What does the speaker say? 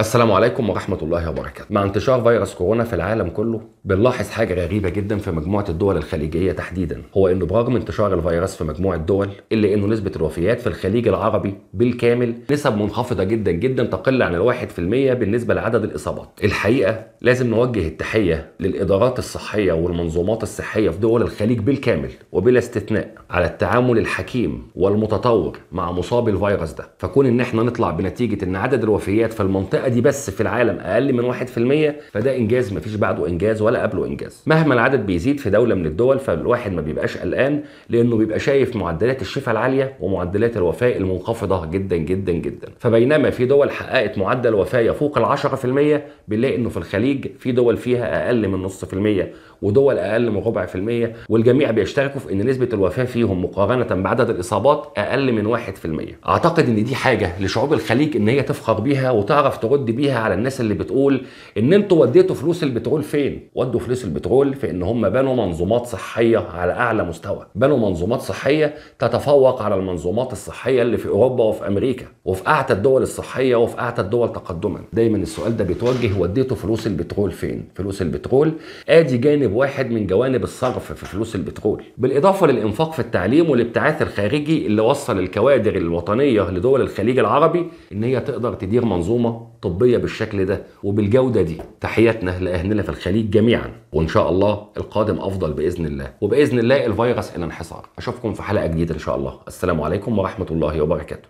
السلام عليكم ورحمة الله وبركاته. مع انتشار فيروس كورونا في العالم كله، بنلاحظ حاجة غريبة جدا في مجموعة الدول الخليجية تحديدا، هو إنه برغم انتشار الفيروس في مجموعة الدول إلا إنه نسبة الوفيات في الخليج العربي بالكامل نسب منخفضة جدا جدا تقل عن الواحد في المية بالنسبة لعدد الإصابات. الحقيقة لازم نوجه التحية للإدارات الصحية والمنظومات الصحية في دول الخليج بالكامل وبلا استثناء على التعامل الحكيم والمتطور مع مصاب الفيروس ده، فكون إن إحنا نطلع بنتيجة إن عدد الوفيات في المنطقة دي بس في العالم اقل من 1% فده انجاز مفيش بعده انجاز ولا قبله انجاز مهما العدد بيزيد في دوله من الدول فالواحد ما بيبقاش قلقان لانه بيبقى شايف معدلات الشفاء العاليه ومعدلات الوفاه المنخفضه جدا جدا جدا فبينما في دول حققت معدل وفاه يفوق ال 10% بنلاقي انه في الخليج في دول فيها اقل من نص في المية ودول اقل من ربع في المية والجميع بيشتركوا في ان نسبة الوفاة فيهم مقارنة بعدد الاصابات اقل من 1% اعتقد ان دي حاجة لشعوب الخليج ان هي تفخر بيها وتعرف ترد رد بيها على الناس اللي بتقول ان انتوا وديتوا فلوس البترول فين ودوا فلوس البترول في ان هم بنوا منظومات صحيه على اعلى مستوى بنوا منظومات صحيه تتفوق على المنظومات الصحيه اللي في اوروبا وفي امريكا وفي اعتى الدول الصحيه وفي اعتى الدول تقدما دايما السؤال ده بيتوجه وديتوا فلوس البترول فين فلوس البترول ادي جانب واحد من جوانب الصرف في فلوس البترول بالاضافه للانفاق في التعليم والابتعاث الخارجي اللي وصل الكوادر الوطنيه لدول الخليج العربي ان هي تقدر تدير منظومه طبيه بالشكل ده وبالجوده دي تحياتنا لاهلنا في الخليج جميعا وان شاء الله القادم افضل باذن الله وباذن الله الفيروس الى انحصار اشوفكم في حلقه جديده ان شاء الله السلام عليكم ورحمه الله وبركاته